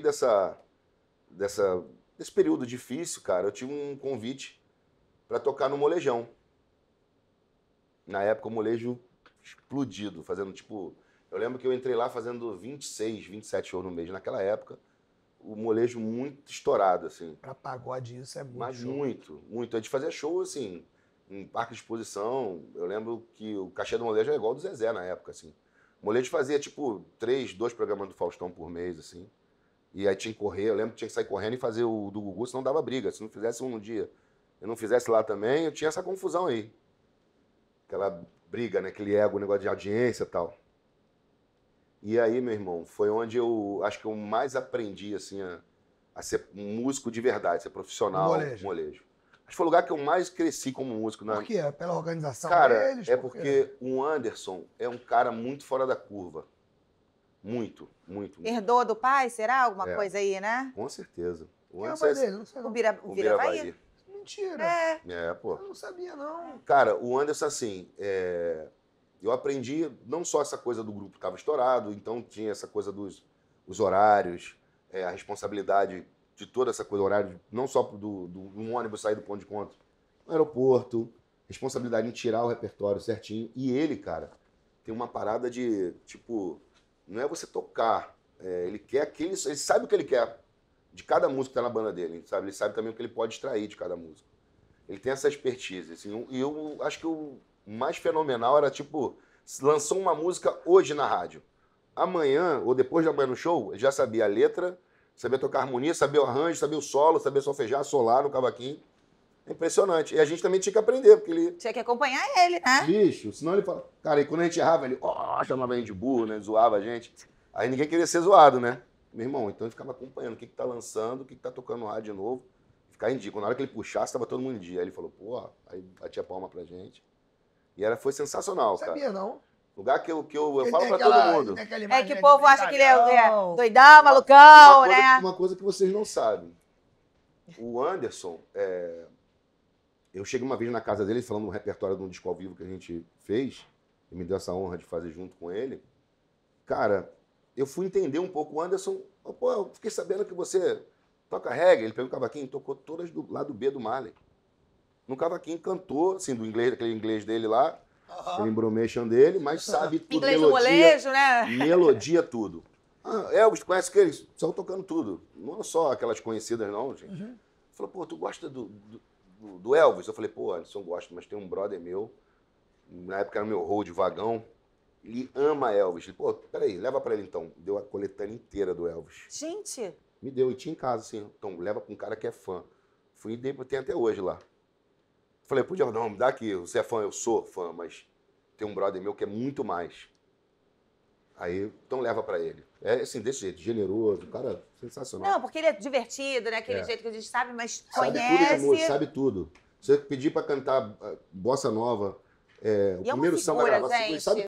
meio dessa, dessa, desse período difícil, cara, eu tive um convite para tocar no molejão. Na época, o molejo explodido, fazendo tipo. Eu lembro que eu entrei lá fazendo 26, 27 shows no mês. Naquela época, o molejo muito estourado, assim. Pra pagode, isso é muito. Mas show. muito, muito. A gente fazia show, assim, em parque de exposição. Eu lembro que o cachê do molejo era é igual ao do Zezé na época, assim. O molejo fazia, tipo, três, dois programas do Faustão por mês, assim. E aí tinha que correr, eu lembro que tinha que sair correndo e fazer o do Gugu, senão dava briga. Se não fizesse um no dia, eu não fizesse lá também, eu tinha essa confusão aí. Aquela briga, né? Aquele ego, negócio de audiência e tal. E aí, meu irmão, foi onde eu acho que eu mais aprendi, assim, a, a ser músico de verdade, ser profissional. Molejo. molejo. Acho que foi o lugar que eu mais cresci como músico. Né? Por quê? Pela organização Cara, deles? Cara, é porque, porque o Anderson é um cara muito fora da curva. Muito, muito. Herdou do pai, será? Alguma é. coisa aí, né? Com certeza. O é, Anderson... dele, não sei não. O, Bira... o, o Biravaí? Mentira. É. é. pô. Eu não sabia, não. Cara, o Anderson, assim, é... eu aprendi não só essa coisa do grupo que estava estourado, então tinha essa coisa dos os horários, é, a responsabilidade de toda essa coisa, horário, não só do, do um ônibus sair do ponto de conta, no aeroporto, responsabilidade em tirar o repertório certinho. E ele, cara, tem uma parada de, tipo, não é você tocar. É, ele quer aquele. Ele sabe o que ele quer de cada música que tá na banda dele, sabe? Ele sabe também o que ele pode extrair de cada música. Ele tem essa expertise. Assim, e eu acho que o mais fenomenal era tipo, lançou uma música hoje na rádio. Amanhã, ou depois da manhã no show, ele já sabia a letra, sabia tocar harmonia, sabia o arranjo, sabia o solo, sabia solfejar, solar no cavaquinho. É impressionante. E a gente também tinha que aprender, porque ele. Tinha que acompanhar ele, né? Bicho, senão ele fala. Cara, e quando a gente errava, ele oh, chamava a gente de burro, né? Zoava a gente. Aí ninguém queria ser zoado, né? Meu irmão, então ele ficava acompanhando o que, que tá lançando, o que, que tá tocando ar de novo. Ficar em dia. Quando na hora que ele puxasse, tava todo mundo em dia. Aí ele falou, pô, aí batia palma pra gente. E era, foi sensacional, cara. Sabia não. Lugar que eu, que eu, eu falo pra aquela, todo mundo. É que o né, povo acha que ele é, é doidão, malucão, uma coisa, né? Uma coisa que vocês não sabem. O Anderson, é... eu cheguei uma vez na casa dele falando um repertório de um disco ao vivo que a gente fez e me deu essa honra de fazer junto com ele, cara, eu fui entender um pouco o Anderson. Pô, eu fiquei sabendo que você toca reggae. Ele pegou o cavaquinho e tocou todas do lado B do Marley. No cavaquinho cantou, assim, do inglês, aquele inglês dele lá, uhum. embromation dele, mas sabe tudo. Inglês melodia, do molejo, né? Melodia, tudo. Ah, Elvis, conhece aqueles? Estão tocando tudo. Não é só aquelas conhecidas, não, gente. Uhum. Falou, pô, tu gosta do, do, do Elvis? Eu falei, pô, Anderson, gosto, mas tem um brother meu na época era meu road vagão. Ele ama Elvis. Ele, pô, peraí, leva pra ele então. Deu a coletânea inteira do Elvis. Gente! Me deu, e tinha em casa, assim. Então, leva pra um cara que é fã. Fui e dei, tem até hoje lá. Falei, pô, não, me dá aqui. Você é fã, eu sou fã, mas tem um brother meu que é muito mais. Aí, então leva para ele. É assim, desse jeito, generoso, cara sensacional. Não, porque ele é divertido, né? Aquele é. jeito que a gente sabe, mas sabe conhece. Tudo, amor, sabe tudo. Se eu pedir para cantar eh, bossa nova, é, o e primeiro é uma figura, samba gravado. Gente,